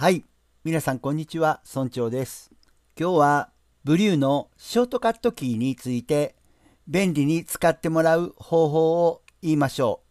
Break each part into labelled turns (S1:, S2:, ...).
S1: はい。皆さん、こんにちは。村長です。今日は、ブリューのショートカットキーについて、便利に使ってもらう方法を言いましょ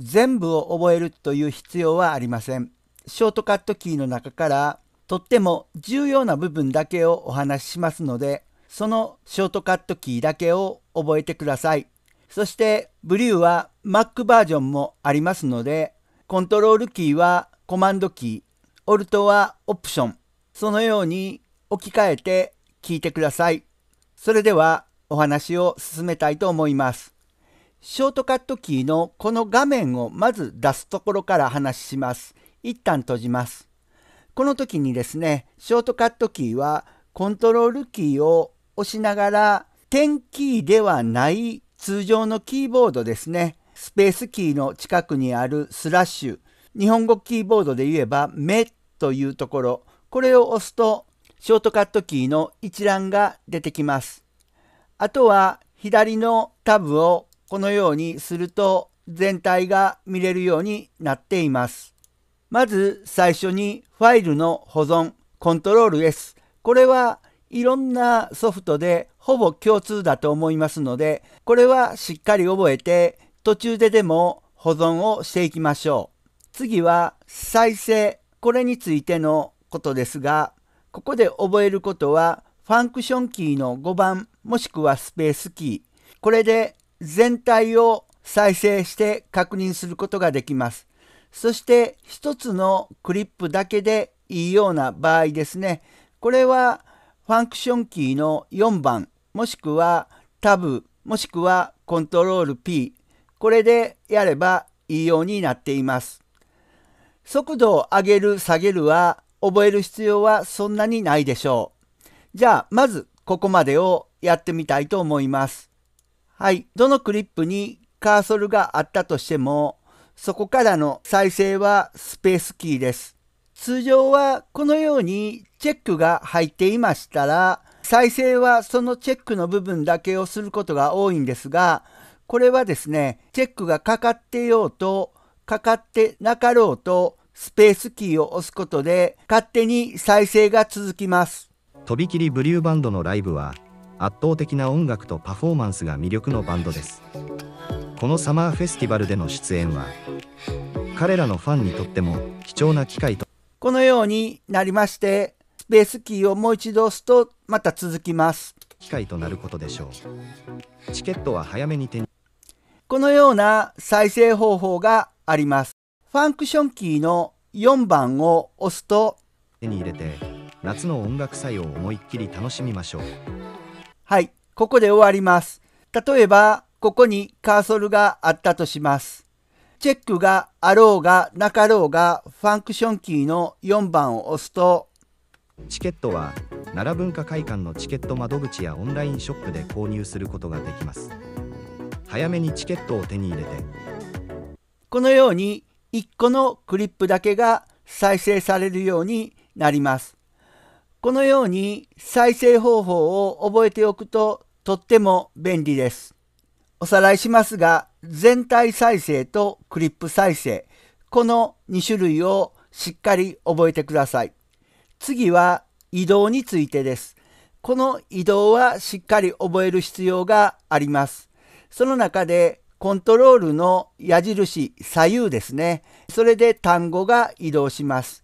S1: う。全部を覚えるという必要はありません。ショートカットキーの中から、とっても重要な部分だけをお話ししますので、そのショートカットキーだけを覚えてください。そして、ブリューは Mac バージョンもありますので、コントロールキーはコマンドキー、オルトはオプション。そのように置き換えて聞いてください。それではお話を進めたいと思います。ショートカットキーのこの画面をまず出すところから話します。一旦閉じます。この時にですね、ショートカットキーはコントロールキーを押しながら点キーではない通常のキーボードですね、スペースキーの近くにあるスラッシュ、日本語キーボードで言えば目というところ、これを押すとショートカットキーの一覧が出てきます。あとは左のタブをこのようにすると全体が見れるようになっています。まず最初にファイルの保存、コントロール S。これはいろんなソフトでほぼ共通だと思いますので、これはしっかり覚えて途中ででも保存をしていきましょう。次は再生。これについてのことですが、ここで覚えることは、ファンクションキーの5番もしくはスペースキー。これで全体を再生して確認することができます。そして1つのクリップだけでいいような場合ですね。これはファンクションキーの4番もしくはタブもしくはコントロール P。これでやればいいようになっています。速度を上げる、下げるは覚える必要はそんなにないでしょう。じゃあ、まずここまでをやってみたいと思います。はい。どのクリップにカーソルがあったとしても、そこからの再生はスペースキーです。通常はこのようにチェックが入っていましたら、再生はそのチェックの部分だけをすることが多いんですが、これはですね、チェックがかかってようとかかってなかろうとスペースキーを押すことで勝手に再生が続きます。とびきりブリューバンドのライブは圧倒的な音楽とパフォーマンスが魅力のバンドです。このサマーフェスティバルでの出演は彼らのファンにとっても貴重な機会とこのようになりましてスペースキーをもう一度押すとまた続きます機会となることでしょうチケットは早めに手にこのような再生方法があります。ファンクションキーの4番を押すと手に入れて夏の音楽祭を思いっきり楽しみましょう。はい、ここで終わります。例えば、ここにカーソルがあったとします。チェックがあろうがなかろうがファンクションキーの4番を押すとチケットは奈良文化会館のチケット窓口やオンラインショップで購入することができます早めにチケットを手に入れてこのように1個のクリップだけが再生されるようになります。このように再生方法を覚えておくととっても便利です。おさらいしますが、全体再生とクリップ再生、この2種類をしっかり覚えてください。次は移動についてです。この移動はしっかり覚える必要があります。その中でコントロールの矢印、左右ですね。それで単語が移動します。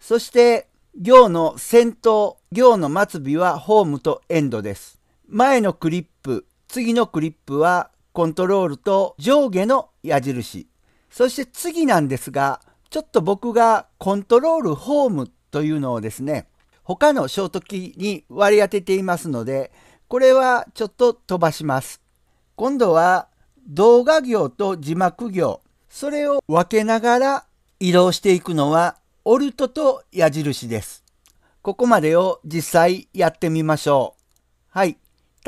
S1: そして、行の先頭、行の末尾はホームとエンドです。前のクリップ、次のクリップはコントロールと上下の矢印。そして次なんですが、ちょっと僕がコントロールホームというのをですね、他のショートキーに割り当てていますので、これはちょっと飛ばします。今度は動画業と字幕業、それを分けながら移動していくのは、オルトと矢印です。ここまでを実際やってみましょう。はい。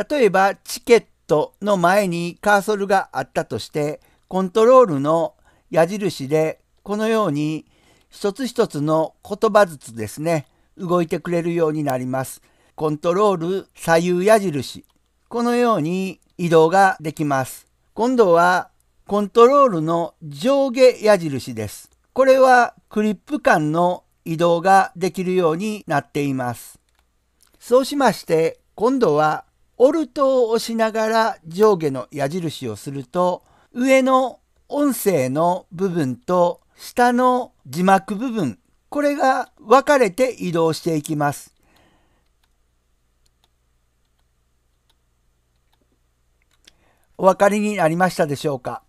S1: 例えば、チケットの前にカーソルがあったとして、コントロールの矢印で、このように、一つ一つの言葉ずつですね、動いてくれるようになります。コントロール左右矢印。このように移動ができます。今度はコントロールの上下矢印です。これはクリップ間の移動ができるようになっています。そうしまして今度はオルトを押しながら上下の矢印をすると上の音声の部分と下の字幕部分これが分かれて移動していきます。お分かりになりましたでしょうか。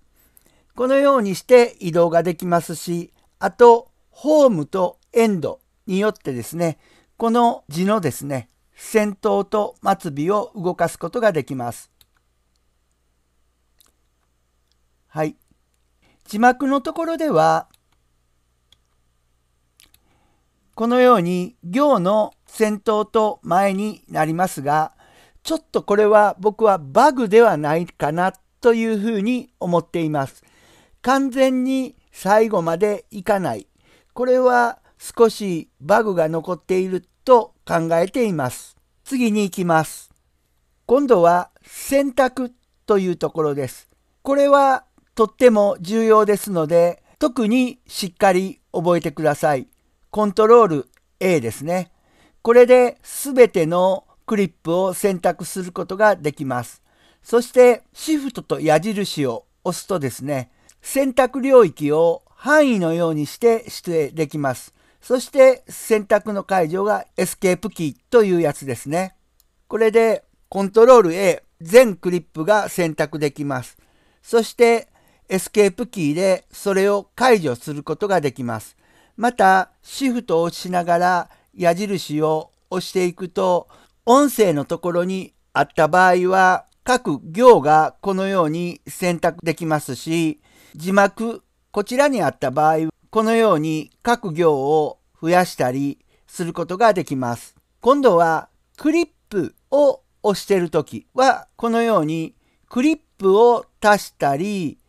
S1: このようにして移動ができますし、あと、ホームとエンドによってですね、この字のですね、先頭と末尾を動かすことができます。はい。字幕のところでは、このように行の先頭と前になりますが、ちょっとこれは僕はバグではないかなというふうに思っています。完全に最後までいかない。これは少しバグが残っていると考えています。次に行きます。今度は選択というところです。これはとっても重要ですので、特にしっかり覚えてください。コントロール A ですね。これで全てのクリップを選択することができます。そしてシフトと矢印を押すとですね、選択領域を範囲のようにして指定できます。そして選択の解除がエスケープキーというやつですね。これでコントロール A 全クリップが選択できます。そしてエスケープキーでそれを解除することができます。またシフトを押しながら矢印を押していくと音声のところにあった場合は、各行がこのように選択できますし、字幕、こちらにあった場合、このように各行を増やしたりすることができます。今度はクリップを押してるときは、このようにクリップを足したり、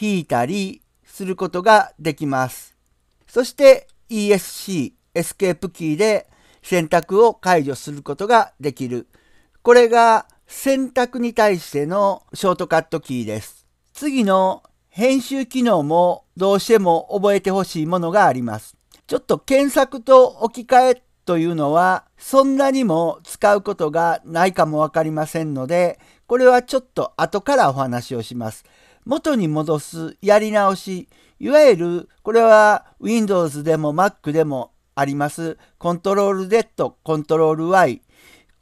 S1: 引いたりすることができます。そして ESC、エスケープキーで選択を解除することができる。これが選択に対してのショートカットキーです。次の編集機能もどうしても覚えてほしいものがあります。ちょっと検索と置き換えというのはそんなにも使うことがないかもわかりませんので、これはちょっと後からお話をします。元に戻す、やり直し、いわゆるこれは Windows でも Mac でもありますコントロール z コントロール y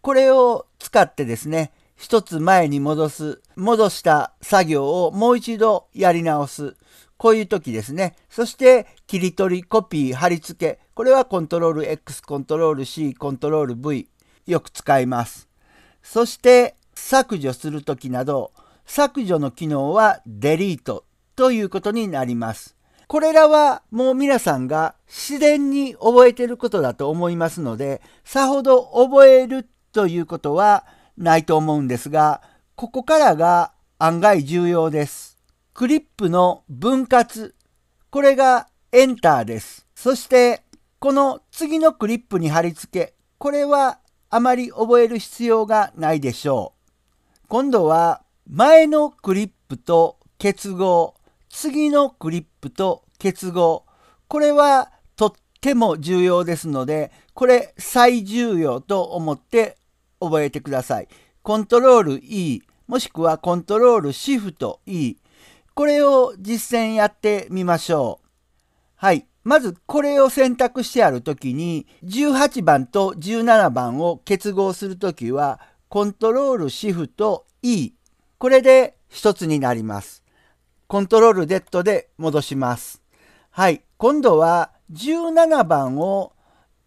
S1: これを使ってですね、一つ前に戻す、戻した作業をもう一度やり直す。こういう時ですね。そして、切り取り、コピー、貼り付け。これはコントロール x コントロール c コントロール v よく使います。そして、削除する時など、削除の機能は Delete ということになります。これらはもう皆さんが自然に覚えてることだと思いますので、さほど覚えるということはないと思うんですが、ここからが案外重要です。クリップの分割。これがエンターです。そして、この次のクリップに貼り付け。これはあまり覚える必要がないでしょう。今度は前のクリップと結合。次のクリップと結合。これはとっても重要ですので、これ最重要と思って覚えてください。コントロール E もしくはコントロールシフト E これを実践やってみましょう。はい。まずこれを選択してある時に18番と17番を結合する時はコントロールシフト E これで1つになります。コントロール Z で戻します。はい。今度は17番を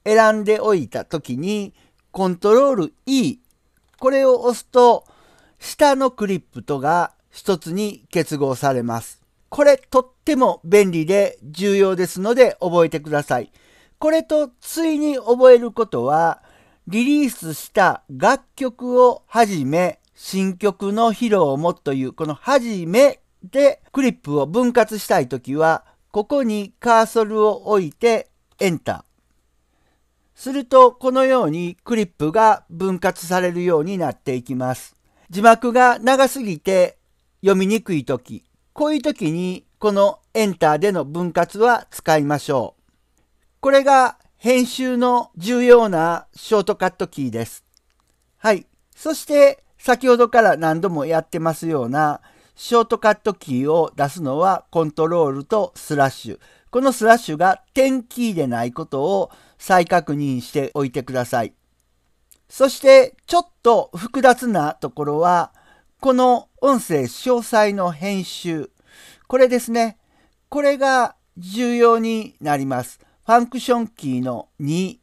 S1: 選んでおいた時に、コントロール E。これを押すと、下のクリップとが一つに結合されます。これとっても便利で重要ですので覚えてください。これとついに覚えることは、リリースした楽曲をはじめ、新曲の披露をもという、このはじめで、クリップを分割したいときは、ここにカーソルを置いてエンター。すると、このようにクリップが分割されるようになっていきます。字幕が長すぎて読みにくいとき、こういうときにこのエンターでの分割は使いましょう。これが編集の重要なショートカットキーです。はい。そして、先ほどから何度もやってますようなショートカットキーを出すのはコントロールとスラッシュ。このスラッシュが点キーでないことを再確認しておいてください。そしてちょっと複雑なところはこの音声詳細の編集。これですね。これが重要になります。ファンクションキーの2。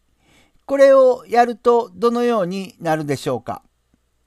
S1: これをやるとどのようになるでしょうか。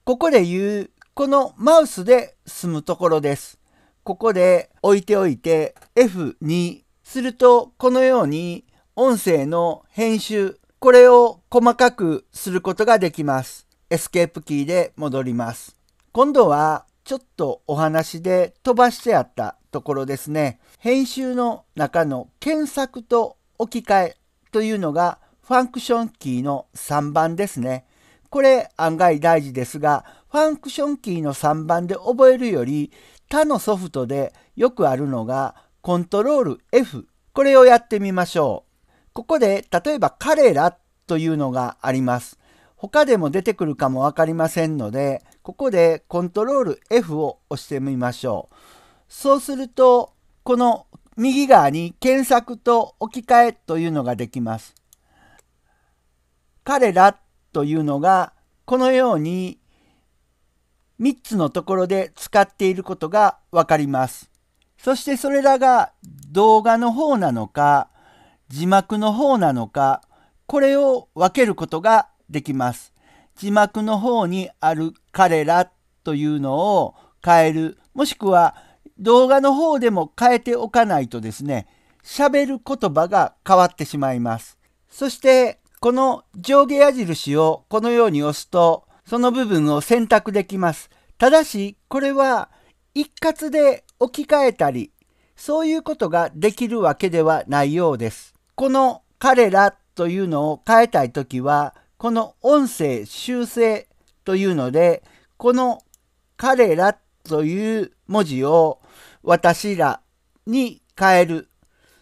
S1: ここで言うこのマウスで進むところです。ここで置いておいて F2 するとこのように音声の編集これを細かくすることができます。エスケープキーで戻ります。今度はちょっとお話で飛ばしてあったところですね。編集の中の検索と置き換えというのがファンクションキーの3番ですね。これ案外大事ですが、ファンクションキーの3番で覚えるより他のソフトでよくあるのがコントロール F これをやってみましょう。ここで例えば彼らというのがあります。他でも出てくるかも分かりませんのでここでコントロール F を押してみましょう。そうするとこの右側に検索と置き換えというのができます。彼らというのがこのように3つのところで使っていることがわかります。そしてそれらが動画の方なのか、字幕の方なのか、これを分けることができます。字幕の方にある彼らというのを変える、もしくは動画の方でも変えておかないとですね、喋る言葉が変わってしまいます。そして、この上下矢印をこのように押すと、その部分を選択できます。ただし、これは一括で置き換えたり、そういうことができるわけではないようです。この彼らというのを変えたいときは、この音声修正というので、この彼らという文字を私らに変える。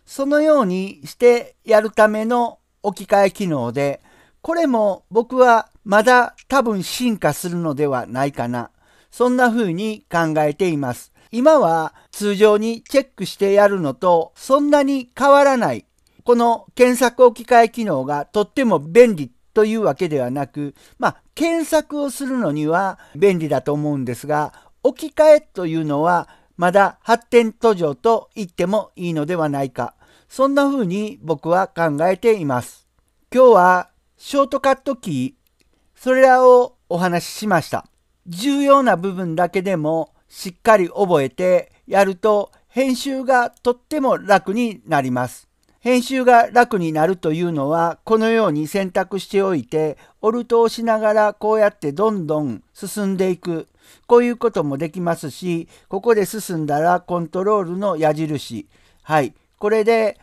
S1: そのようにしてやるための置き換え機能で、これも僕はまだ多分進化するのではないかな。そんな風に考えています。今は通常にチェックしてやるのとそんなに変わらない。この検索置き換え機能がとっても便利というわけではなく、まあ、検索をするのには便利だと思うんですが、置き換えというのはまだ発展途上と言ってもいいのではないか。そんな風に僕は考えています。今日はショートカットキー、それらをお話ししました。重要な部分だけでもしっかり覚えてやると編集がとっても楽になります。編集が楽になるというのはこのように選択しておいてオルトをしながらこうやってどんどん進んでいくこういうこともできますしここで進んだらコントロールの矢印はいこれで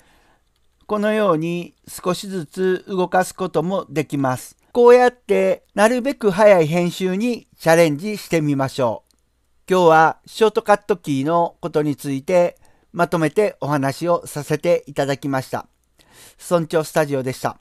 S1: このように少しずつ動かすこともできます。こうやってなるべく早い編集にチャレンジしてみましょう。今日はショートカットキーのことについてまとめてお話をさせていただきました。村長スタジオでした。